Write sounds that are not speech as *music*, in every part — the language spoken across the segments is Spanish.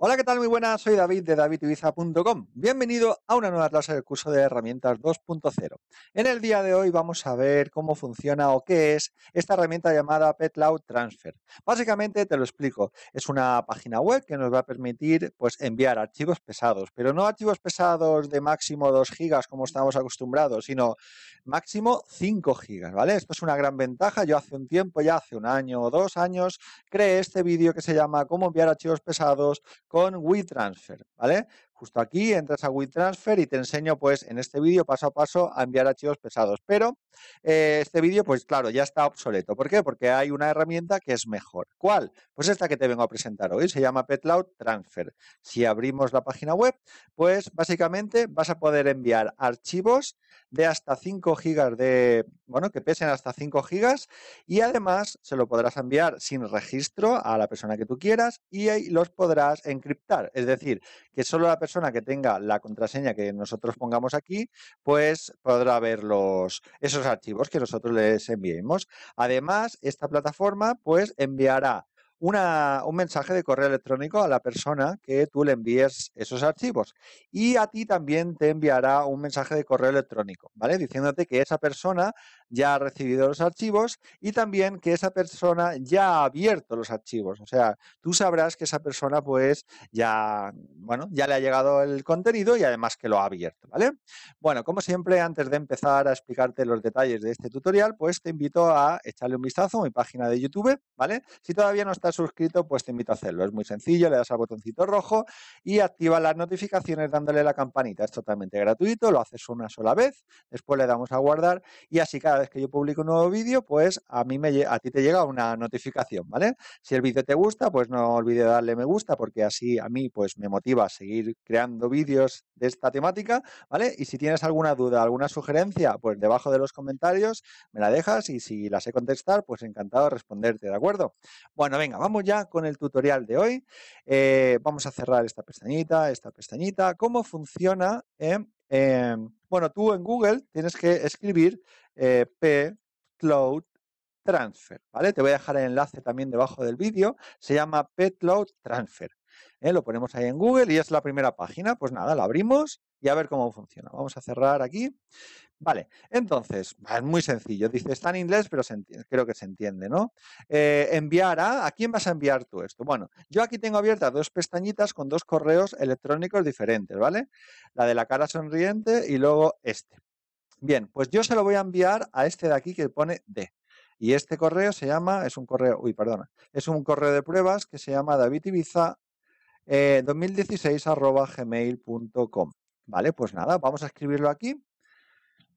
Hola, ¿qué tal? Muy buenas, soy David de davidtuiza.com. Bienvenido a una nueva clase del curso de herramientas 2.0. En el día de hoy vamos a ver cómo funciona o qué es esta herramienta llamada PetLoud Transfer. Básicamente te lo explico. Es una página web que nos va a permitir pues, enviar archivos pesados, pero no archivos pesados de máximo 2 gigas como estamos acostumbrados, sino máximo 5 gigas, ¿vale? Esto es una gran ventaja. Yo hace un tiempo, ya hace un año o dos años, creé este vídeo que se llama Cómo enviar archivos pesados con WeTransfer, ¿vale? justo aquí, entras a WeTransfer y te enseño pues en este vídeo paso a paso a enviar archivos pesados. Pero eh, este vídeo pues claro, ya está obsoleto. ¿Por qué? Porque hay una herramienta que es mejor. ¿Cuál? Pues esta que te vengo a presentar hoy, se llama PetLoud Transfer. Si abrimos la página web, pues básicamente vas a poder enviar archivos de hasta 5 gigas de, bueno, que pesen hasta 5 gigas y además se lo podrás enviar sin registro a la persona que tú quieras y ahí los podrás encriptar. Es decir, que solo la persona persona que tenga la contraseña que nosotros pongamos aquí, pues podrá ver los, esos archivos que nosotros les enviemos. Además, esta plataforma pues enviará una, un mensaje de correo electrónico a la persona que tú le envíes esos archivos. Y a ti también te enviará un mensaje de correo electrónico, ¿vale? Diciéndote que esa persona ya ha recibido los archivos y también que esa persona ya ha abierto los archivos. O sea, tú sabrás que esa persona pues ya, bueno, ya le ha llegado el contenido y además que lo ha abierto, ¿vale? Bueno, como siempre, antes de empezar a explicarte los detalles de este tutorial, pues te invito a echarle un vistazo a mi página de YouTube, ¿vale? Si todavía no estás suscrito, pues te invito a hacerlo. Es muy sencillo, le das al botoncito rojo y activa las notificaciones dándole la campanita. Es totalmente gratuito, lo haces una sola vez, después le damos a guardar y así cada vez que yo publico un nuevo vídeo, pues a mí me a ti te llega una notificación, ¿vale? Si el vídeo te gusta, pues no olvides darle me gusta porque así a mí pues me motiva a seguir creando vídeos de esta temática, ¿vale? Y si tienes alguna duda, alguna sugerencia, pues debajo de los comentarios me la dejas y si las sé contestar, pues encantado de responderte, ¿de acuerdo? Bueno, venga, vamos ya con el tutorial de hoy. Eh, vamos a cerrar esta pestañita, esta pestañita. ¿Cómo funciona? bueno, tú en Google tienes que escribir eh, P Cloud Transfer, ¿vale? Te voy a dejar el enlace también debajo del vídeo. Se llama P Cloud Transfer. ¿eh? Lo ponemos ahí en Google y es la primera página. Pues nada, la abrimos y a ver cómo funciona. Vamos a cerrar aquí. Vale, entonces, es muy sencillo. Dice, está en inglés, pero creo que se entiende, ¿no? Eh, enviar a, ¿a quién vas a enviar tú esto? Bueno, yo aquí tengo abiertas dos pestañitas con dos correos electrónicos diferentes, ¿vale? La de la cara sonriente y luego este. Bien, pues yo se lo voy a enviar a este de aquí que pone D. Y este correo se llama, es un correo, uy, perdona, es un correo de pruebas que se llama David Ibiza eh, 2016 Vale, pues nada, vamos a escribirlo aquí.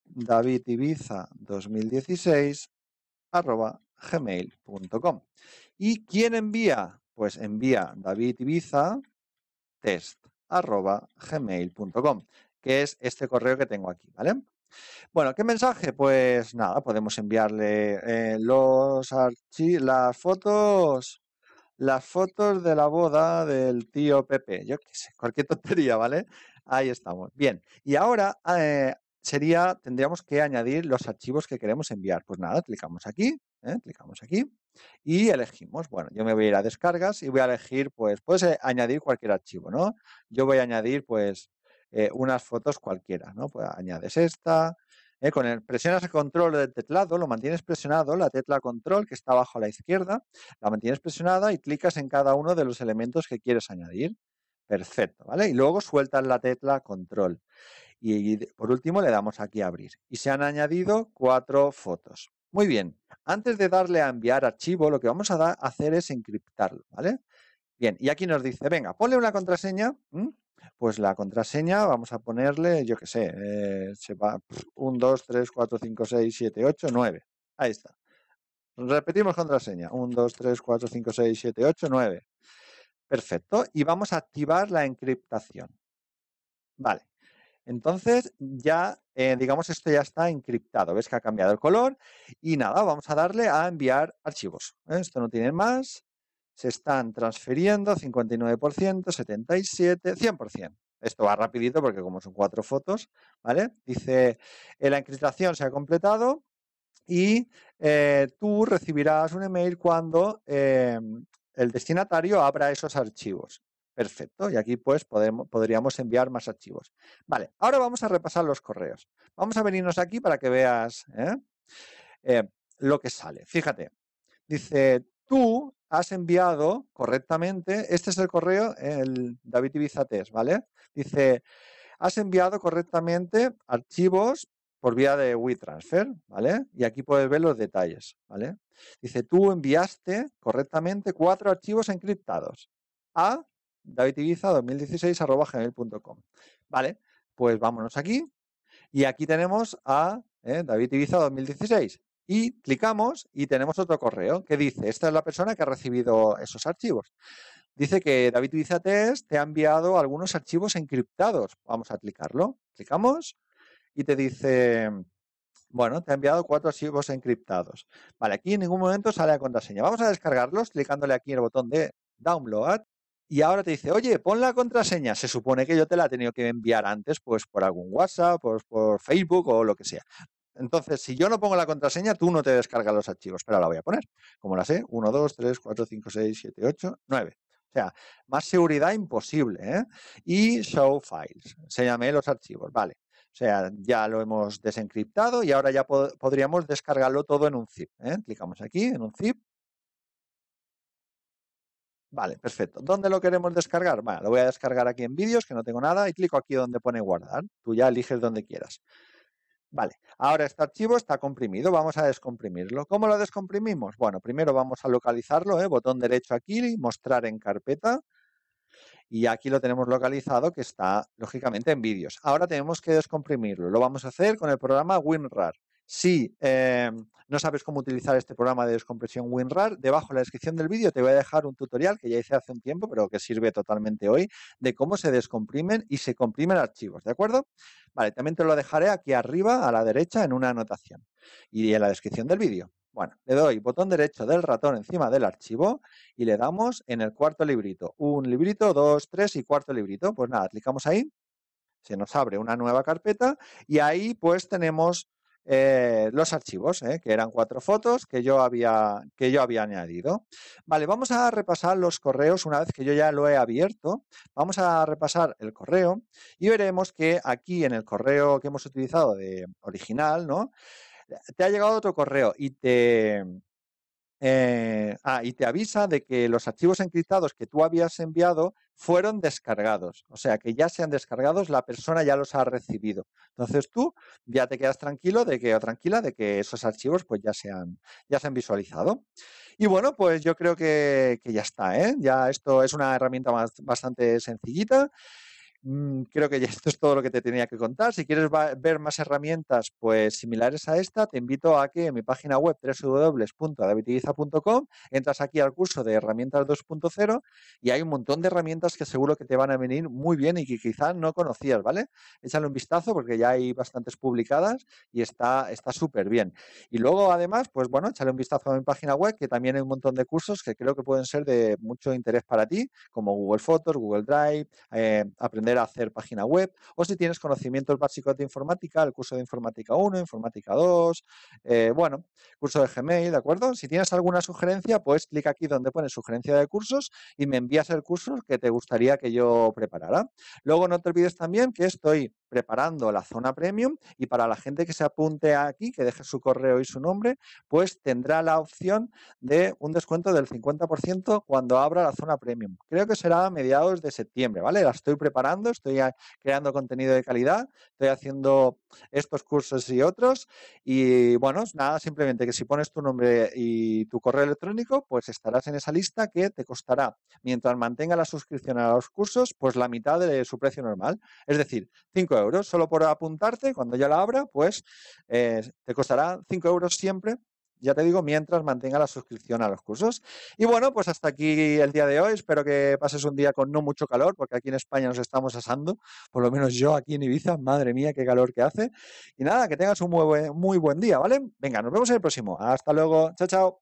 David Ibiza 2016 arroba gmail.com. ¿Y quién envía? Pues envía David Ibiza test arroba gmail.com, que es este correo que tengo aquí, ¿vale? Bueno, ¿qué mensaje? Pues nada, podemos enviarle eh, los los las fotos las fotos de la boda del tío Pepe. Yo qué sé, cualquier *laughs* tontería, ¿vale? Ahí estamos. Bien, y ahora eh, sería, tendríamos que añadir los archivos que queremos enviar. Pues nada, clicamos aquí, ¿eh? clicamos aquí y elegimos. Bueno, yo me voy a ir a descargas y voy a elegir, pues, puedes eh, añadir cualquier archivo, ¿no? Yo voy a añadir, pues, unas fotos cualquiera, ¿no? Pues añades esta, ¿eh? con el, presionas el control del teclado, lo mantienes presionado, la tecla control que está abajo a la izquierda, la mantienes presionada y clicas en cada uno de los elementos que quieres añadir. Perfecto, ¿vale? Y luego sueltas la tecla control. Y, por último le damos aquí a abrir. Y se han añadido cuatro fotos. Muy bien, antes de darle a enviar archivo, lo que vamos a hacer es encriptarlo, ¿vale? Bien, y aquí nos dice, venga, ponle una contraseña pues la contraseña vamos a ponerle, yo qué sé, 1, 2, 3, 4, 5, 6, 7, 8, 9. Ahí está. Repetimos contraseña. 1, 2, 3, 4, 5, 6, 7, 8, 9. Perfecto. Y vamos a activar la encriptación. Vale. Entonces ya, eh, digamos, esto ya está encriptado. Ves que ha cambiado el color. Y nada, vamos a darle a enviar archivos. ¿eh? Esto no tiene más se están transfiriendo 59%, 77%, 100%. Esto va rapidito porque como son cuatro fotos, ¿vale? Dice, eh, la encriptación se ha completado y eh, tú recibirás un email cuando em, el destinatario abra esos archivos. Perfecto, y aquí pues podemos, podríamos enviar más archivos. Vale, ahora vamos a repasar los correos. Vamos a venirnos aquí para que veas ¿eh? lo que sale. Fíjate, dice, tú has enviado correctamente, este es el correo, el David Test, ¿vale? Dice, has enviado correctamente archivos por vía de WeTransfer, ¿vale? Y aquí puedes ver los detalles, ¿vale? Dice, tú enviaste correctamente cuatro archivos encriptados a David Ibiza 2016com ¿vale? Pues vámonos aquí y aquí tenemos a ¿eh? David Ibiza 2016 y clicamos y tenemos otro correo que dice, esta es la persona que ha recibido esos archivos. Dice que David test te ha enviado algunos archivos encriptados. Vamos a clicarlo. Clicamos y te dice, bueno, te ha enviado cuatro archivos encriptados. Vale, aquí en ningún momento sale la contraseña. Vamos a descargarlos clicándole aquí en el botón de download y ahora te dice, oye, pon la contraseña. Se supone que yo te la he tenido que enviar antes, pues por algún WhatsApp, pues, por Facebook o lo que sea. Entonces, si yo no pongo la contraseña, tú no te descargas los archivos. Pero la voy a poner. Como la sé, 1, 2, 3, 4, 5, 6, 7, 8, 9. O sea, más seguridad imposible. ¿eh? Y show files. Se llame los archivos. Vale. O sea, ya lo hemos desencriptado y ahora ya podríamos descargarlo todo en un zip. ¿eh? Clicamos aquí en un zip. Vale, perfecto. ¿Dónde lo queremos descargar? Vale, lo voy a descargar aquí en vídeos, que no tengo nada, y clico aquí donde pone guardar. Tú ya eliges donde quieras. Vale, ahora este archivo está comprimido, vamos a descomprimirlo. ¿Cómo lo descomprimimos? Bueno, primero vamos a localizarlo, ¿eh? botón derecho aquí, mostrar en carpeta. Y aquí lo tenemos localizado que está, lógicamente, en vídeos. Ahora tenemos que descomprimirlo. Lo vamos a hacer con el programa WinRAR. Si eh, no sabes cómo utilizar este programa de descompresión WinRAR, debajo en la descripción del vídeo te voy a dejar un tutorial que ya hice hace un tiempo, pero que sirve totalmente hoy, de cómo se descomprimen y se comprimen archivos, ¿de acuerdo? Vale, también te lo dejaré aquí arriba a la derecha en una anotación y en la descripción del vídeo. Bueno, le doy botón derecho del ratón encima del archivo y le damos en el cuarto librito. Un librito, dos, tres y cuarto librito. Pues nada, clicamos ahí, se nos abre una nueva carpeta y ahí pues tenemos eh, los archivos, eh, que eran cuatro fotos que yo, había, que yo había añadido. Vale, vamos a repasar los correos una vez que yo ya lo he abierto. Vamos a repasar el correo y veremos que aquí en el correo que hemos utilizado de original, ¿no? Te ha llegado otro correo y te, eh, ah, y te avisa de que los archivos encriptados que tú habías enviado fueron descargados. O sea, que ya sean descargados, la persona ya los ha recibido. Entonces tú ya te quedas tranquilo de que, o tranquila de que esos archivos pues ya se han, ya se han visualizado. Y bueno, pues yo creo que, ya está, ¿eh? Ya esto es una herramienta más, bastante sencillita. Mm, creo que ya *laughs* esto es todo lo que te tenía que contar. Si quieres ver más herramientas pues similares a esta, te invito a que en mi página web www.davidiza.com entras aquí al curso de herramientas 2.0 y hay un montón de herramientas que seguro que te van a venir muy bien y que quizás no conocías, ¿vale? Échale un vistazo porque ya hay bastantes publicadas y está está súper bien. Y luego además, pues bueno, échale un vistazo a mi página web que también hay un montón de cursos que creo que pueden ser de mucho interés para ti, como Google Fotos, Google Drive, eh, aprender hacer página web, o si tienes conocimientos básicos de informática, el curso de informática 1, informática 2, eh, bueno, curso de Gmail, ¿de acuerdo? Si tienes alguna sugerencia, pues clic aquí donde pone sugerencia de cursos y me envías el curso que te gustaría que yo preparara. Luego no te olvides también que estoy preparando la zona premium y para la gente que se apunte aquí, que deje su correo y su nombre, pues tendrá la opción de un descuento del 50% cuando abra la zona premium. Creo que será a mediados de septiembre, ¿vale? La estoy preparando, estoy creando contenido de calidad, estoy haciendo estos cursos y otros y bueno, nada, simplemente que si pones tu nombre y tu correo electrónico, pues estarás en esa lista que te costará, mientras mantenga la suscripción a los cursos, pues la mitad de su precio normal, es decir, 5 euros Solo por apuntarte, cuando ya la abra, pues eh, te costará 5 euros siempre ya te digo, mientras mantenga la suscripción a los cursos. Y bueno, pues hasta aquí el día de hoy. Espero que pases un día con no mucho calor, porque aquí en España nos estamos asando, por lo menos yo aquí en Ibiza, madre mía, qué calor que hace. Y nada, que tengas un muy buen, muy buen día, ¿vale? Venga, nos vemos en el próximo. Hasta luego, chao, chao.